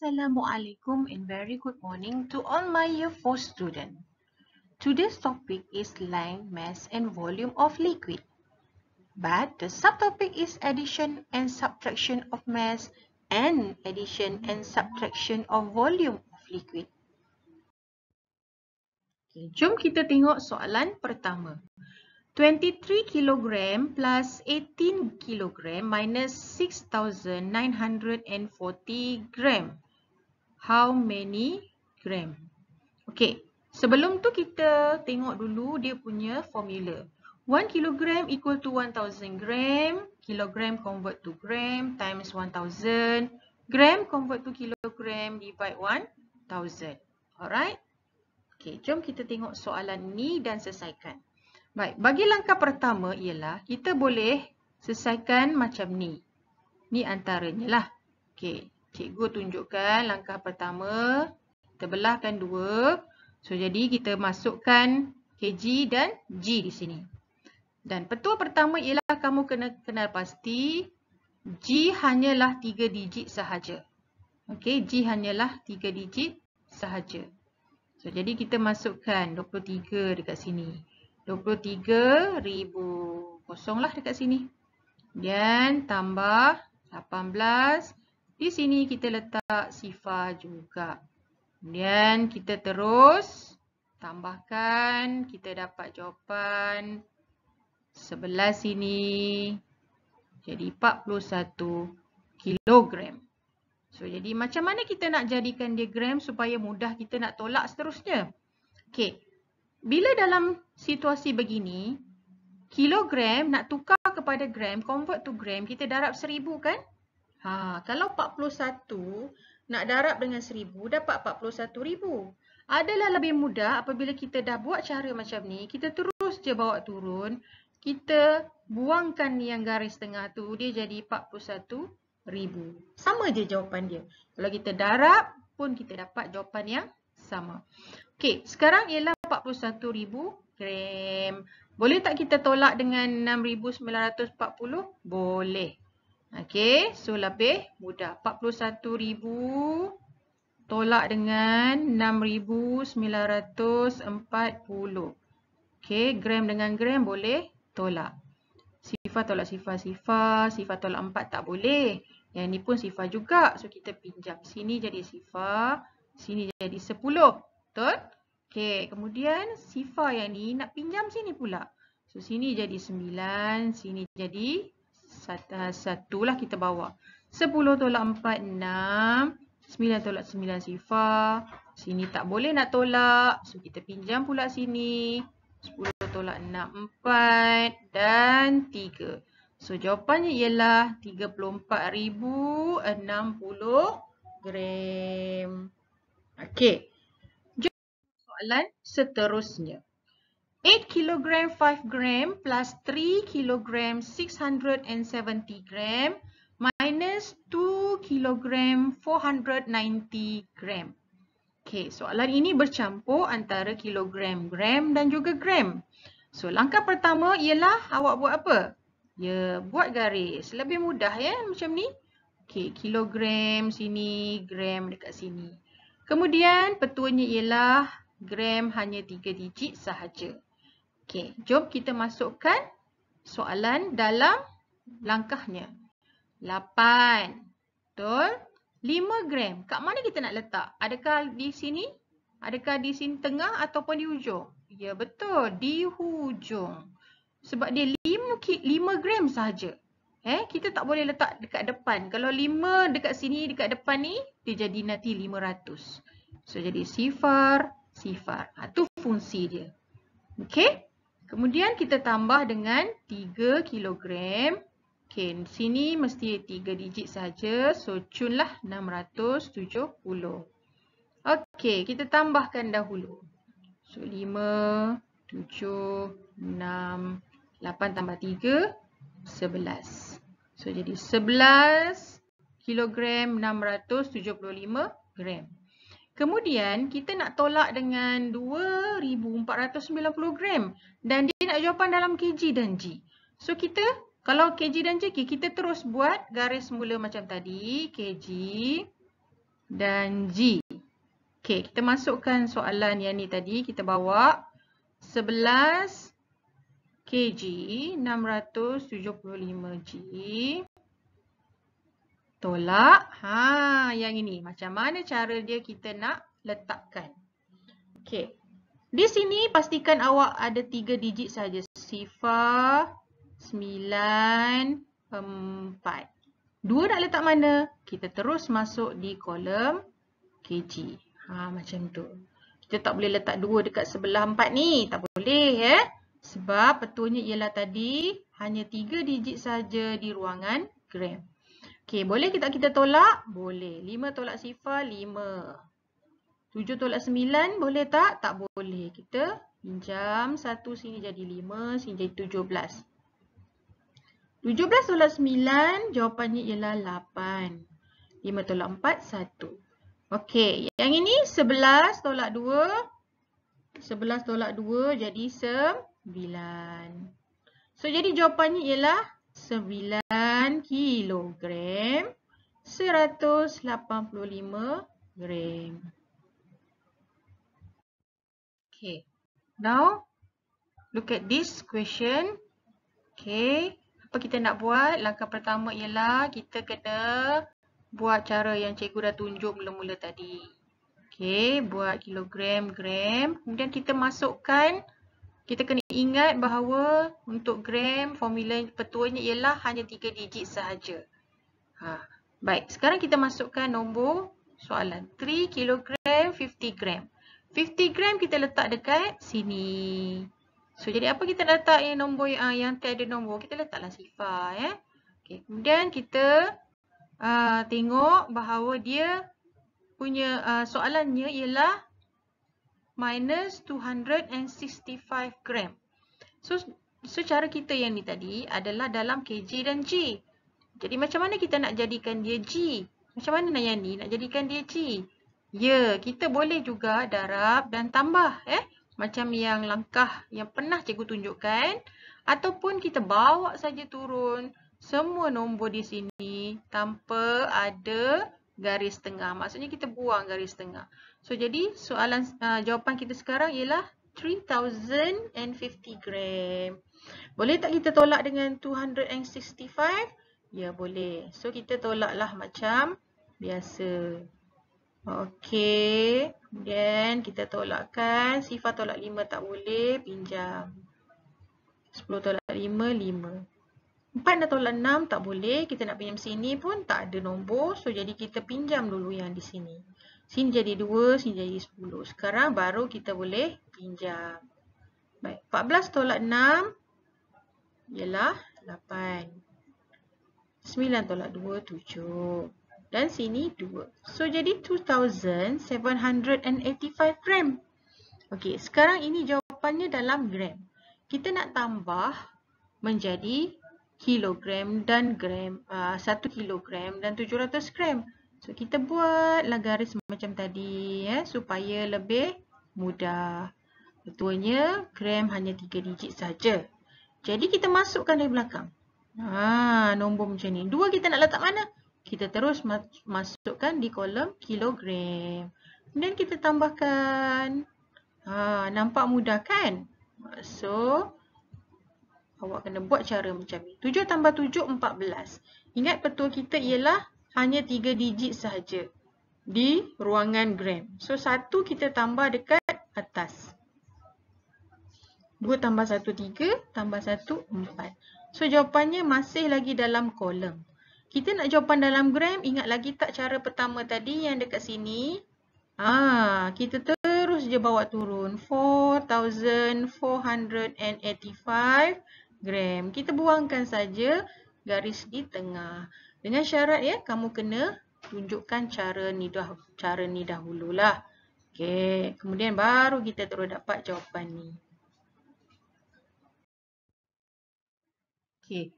Assalamu alaikum and very good morning to all my year 4 students. Today's topic is length, mass and volume of liquid. But the subtopic is addition and subtraction of mass and addition and subtraction of volume of liquid. Okay, jom kita tengok soalan pertama. 23 kilogram plus 18 kilogram minus 6,940 gram how many gram. Okay, sebelum tu kita tengok dulu dia punya formula. 1 kilogram equal to 1000 gram, kilogram convert to gram times 1000, gram convert to kilogram divide 1000. Alright? Okay, jom kita tengok soalan ni dan selesaikan. Baik, bagi langkah pertama ialah kita boleh selesaikan macam ni. Ni antaranya lah. Okay cikgu tunjukkan langkah pertama. Kita belahkan 2. So, jadi kita masukkan kg dan g di sini. Dan petua pertama ialah kamu kena kenal pasti g hanyalah tiga digit sahaja. Okey, g hanyalah tiga digit sahaja. So, jadi kita masukkan 23 dekat sini. 23,000 kosonglah dekat sini. Dan tambah 18,000. Di sini kita letak sifar juga. Kemudian kita terus tambahkan. Kita dapat jawapan sebelah sini. Jadi 41 kilogram. So, jadi macam mana kita nak jadikan dia gram supaya mudah kita nak tolak seterusnya? Okay. Bila dalam situasi begini, kilogram nak tukar kepada gram, convert to gram, kita darab seribu kan? Ha, kalau 41 nak darab dengan 1000 dapat 41000. Adalah lebih mudah apabila kita dah buat cara macam ni, kita terus je bawa turun, kita buangkan yang garis tengah tu, dia jadi 41000. Sama je jawapan dia. Kalau kita darab pun kita dapat jawapan yang sama. Okey, sekarang ialah 41000 gram. Boleh tak kita tolak dengan 6940? Boleh. Okay, so lebih mudah. 41,000 tolak dengan 6,940. Okay, gram dengan gram boleh tolak. Sifar tolak sifar sifar, sifar tolak 4 tak boleh. Yang ni pun sifar juga. So kita pinjam sini jadi sifar, sini jadi 10. Betul? Okay, kemudian sifar yang ni nak pinjam sini pula. So sini jadi 9, sini jadi Ah, satu, lah kita bawa. 10 tolak 4, 6. 9 tolak 9 sifar. Sini tak boleh nak tolak. So, kita pinjam pula sini. 10 tolak 6, 4 dan 3. So, jawapannya ialah 34,060 gram. Okay. Jom soalan seterusnya. 8 kg 5 gram plus 3 kg 670 gram minus 2 kg 490 gram. Okay, soalan ini bercampur antara kilogram, gram dan juga gram. So, langkah pertama ialah awak buat apa? Ya, buat garis. Lebih mudah ya macam ni. Okay, kilogram sini, gram dekat sini. Kemudian, petuanya ialah gram hanya 3 digit sahaja. Okey, jom kita masukkan soalan dalam langkahnya. 8. Betul? 5 gram. Kat mana kita nak letak? Adakah di sini? Adakah di sini tengah ataupun di hujung? Ya, betul. Di hujung. Sebab dia 5, 5 gram sahaja. Eh, kita tak boleh letak dekat depan. Kalau 5 dekat sini, dekat depan ni, dia jadi nanti 500. So, jadi sifar, sifar. Itu ha, fungsi dia. Okey? Kemudian kita tambah dengan 3 kilogram. Okay, sini mesti 3 digit saja, So, cun lah 670. Okey, kita tambahkan dahulu. So, 5, 7, 6, 8 tambah 3, 11. So, jadi 11 kilogram 675 gram. Kemudian kita nak tolak dengan 2490 gram dan dia nak jawapan dalam kg dan g. So kita kalau kg dan g kita terus buat garis mula macam tadi kg dan g. Okay, kita masukkan soalan yang ni tadi kita bawa 11 kg 675 g tolak. Ha, yang ini. Macam mana cara dia kita nak letakkan. Okey. Di sini pastikan awak ada tiga digit saja. Sifar sembilan empat. Dua nak letak mana? Kita terus masuk di kolom KG. Ha, macam tu. Kita tak boleh letak dua dekat sebelah empat ni. Tak boleh ya. Eh? Sebab petunya ialah tadi hanya tiga digit saja di ruangan gram. Okey, boleh kita kita tolak? Boleh. 5 tolak sifar 5. 7 tolak 9 boleh tak? Tak boleh. Kita pinjam 1 sini jadi 5, sini jadi 17. 17 tolak 9, jawapannya ialah 8. 5 tolak 4 1. Okey, yang ini 11 tolak 2. 11 tolak 2 jadi 9. So jadi jawapannya ialah 9 kilogram 185 gram. Okay. Now look at this question. Okay. Apa kita nak buat? Langkah pertama ialah kita kena buat cara yang cikgu dah tunjuk mula-mula tadi. Okay, buat kilogram, gram. Kemudian kita masukkan kita kena ingat bahawa untuk gram formula petuanya ialah hanya 3 digit sahaja. Ha. Baik, sekarang kita masukkan nombor soalan. 3 kilogram 50 gram. 50 gram kita letak dekat sini. So, jadi apa kita letak yang nombor ah, yang, yang tiada nombor? Kita letaklah sifar. Ya? Okay. Kemudian kita uh, tengok bahawa dia punya uh, soalannya ialah minus 265 gram. So, so cara kita yang ni tadi adalah dalam kg dan g. Jadi macam mana kita nak jadikan dia g? Macam mana nak yang ni nak jadikan dia g? Ya, kita boleh juga darab dan tambah. eh Macam yang langkah yang pernah cikgu tunjukkan. Ataupun kita bawa saja turun semua nombor di sini tanpa ada garis tengah. Maksudnya kita buang garis tengah. So jadi soalan uh, jawapan kita sekarang ialah 3050 gram. Boleh tak kita tolak dengan 265? Ya boleh. So kita tolaklah macam biasa. Okey. Kemudian kita tolakkan sifar tolak 5 tak boleh pinjam. 10 tolak 5 5. 4 atau enam tak boleh. Kita nak pinjam sini pun tak ada nombor. So, jadi kita pinjam dulu yang di sini. Sini jadi dua, sini jadi sepuluh, Sekarang baru kita boleh pinjam. Baik, empat belas tolak enam, ialah lapan, sembilan tolak dua tujuh, Dan sini dua, So, jadi two thousand seven hundred and eighty five gram. Okey, sekarang ini jawapannya dalam gram. Kita nak tambah menjadi kilogram dan gram ah, satu uh, kilogram dan tujuh ratus gram. So kita buatlah garis macam tadi ya eh, supaya lebih mudah. Betulnya gram hanya tiga digit saja. Jadi kita masukkan dari belakang. Ha nombor macam ni. Dua kita nak letak mana? Kita terus masukkan di kolom kilogram. Kemudian kita tambahkan. Ha nampak mudah kan? So Awak kena buat cara macam ni. 7 tambah 7, 14. Ingat petua kita ialah hanya 3 digit sahaja di ruangan gram. So, 1 kita tambah dekat atas. 2 tambah 1, 3. Tambah 1, 4. So, jawapannya masih lagi dalam kolom. Kita nak jawapan dalam gram, ingat lagi tak cara pertama tadi yang dekat sini? Ah, kita terus je bawa turun. 4,485 gram. Kita buangkan saja garis di tengah. Dengan syarat ya, kamu kena tunjukkan cara ni dah cara ni dahululah. Okey, kemudian baru kita terus dapat jawapan ni. Okey.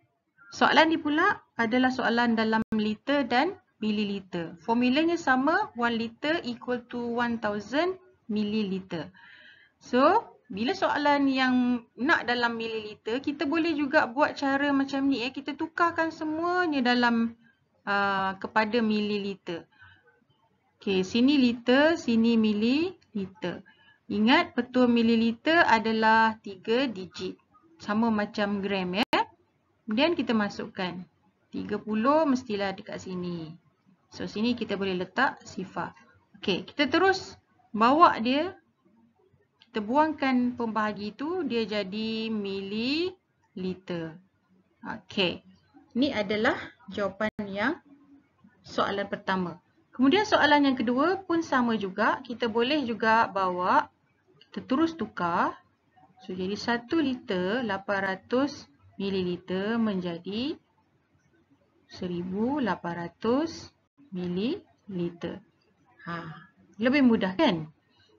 Soalan ni pula adalah soalan dalam liter dan mililiter. Formulanya sama 1 liter equal to 1000 mililiter. So, bila soalan yang nak dalam mililiter, kita boleh juga buat cara macam ni. Eh. Kita tukarkan semuanya dalam uh, kepada mililiter. Okey, sini liter, sini mililiter. Ingat petua mililiter adalah 3 digit. Sama macam gram ya. Eh. Kemudian kita masukkan. 30 mestilah dekat sini. So sini kita boleh letak sifar. Okey, kita terus bawa dia kita buangkan pembahagi itu, dia jadi mililiter. Okey. Ini adalah jawapan yang soalan pertama. Kemudian soalan yang kedua pun sama juga. Kita boleh juga bawa, kita terus tukar. So, jadi 1 liter 800 mililiter menjadi 1800 mililiter. Ha, lebih mudah kan?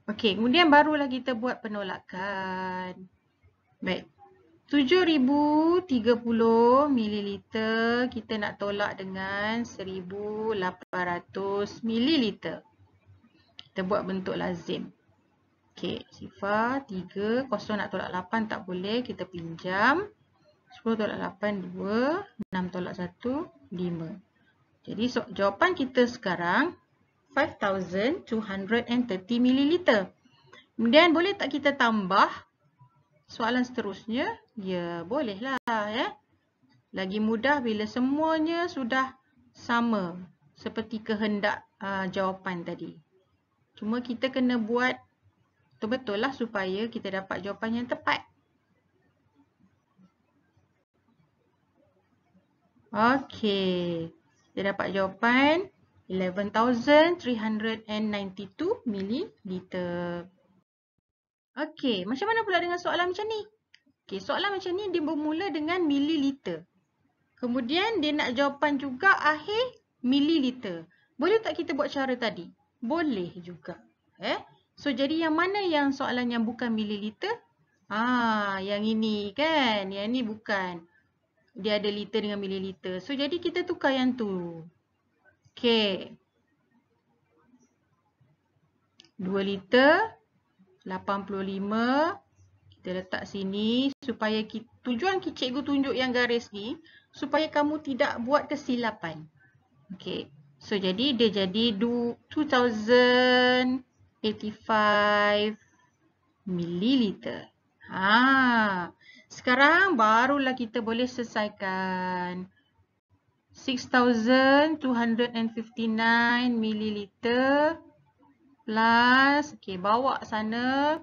Okey, kemudian barulah kita buat penolakan. Baik. 7030 ml kita nak tolak dengan 1800 ml. Kita buat bentuk lazim. Okey, sifar 3 kosong nak tolak 8 tak boleh, kita pinjam. 10 tolak 8 2, 6 tolak 1 5. Jadi so, jawapan kita sekarang 2000 5230 ml. Kemudian boleh tak kita tambah soalan seterusnya? Ya, bolehlah ya. Lagi mudah bila semuanya sudah sama seperti kehendak uh, jawapan tadi. Cuma kita kena buat betul-betul lah supaya kita dapat jawapan yang tepat. Okey. Kita dapat jawapan 11,392 mililiter. Okey, macam mana pula dengan soalan macam ni? Okey, soalan macam ni dia bermula dengan mililiter. Kemudian dia nak jawapan juga akhir mililiter. Boleh tak kita buat cara tadi? Boleh juga. Eh? So, jadi yang mana yang soalan yang bukan mililiter? Ah, yang ini kan? Yang ini bukan. Dia ada liter dengan mililiter. So, jadi kita tukar yang tu. Okey. 2 liter 85 kita letak sini supaya kita, tujuan cikgu tunjuk yang garis ni supaya kamu tidak buat kesilapan. Okey. So jadi dia jadi 2085 mililiter. Ha. Sekarang barulah kita boleh selesaikan. 6,259 ml plus, okay, bawa sana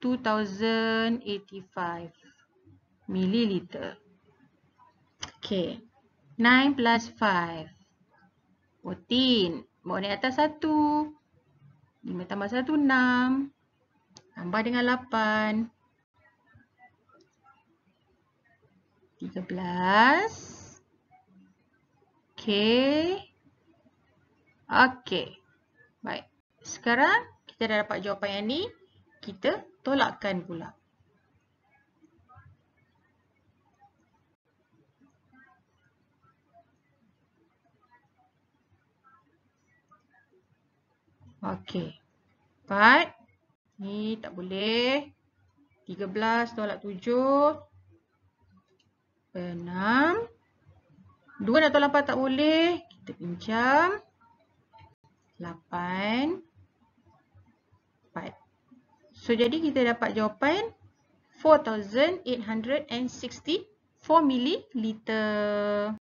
2,085 ml. Okay, 9 plus 5, 14. Bawa naik atas 1. 5 tambah 1, 6. Tambah dengan 8. 13. 13. Okey, okey, Baik. Sekarang kita dah dapat jawapan yang ni. Kita tolakkan pula. Okey. 4. Ni tak boleh. Tiga belas tolak 7. enam. 2 atau lapan tak boleh. Kita pinjam. lapan, empat. So, jadi kita dapat jawapan 4,864 mililiter.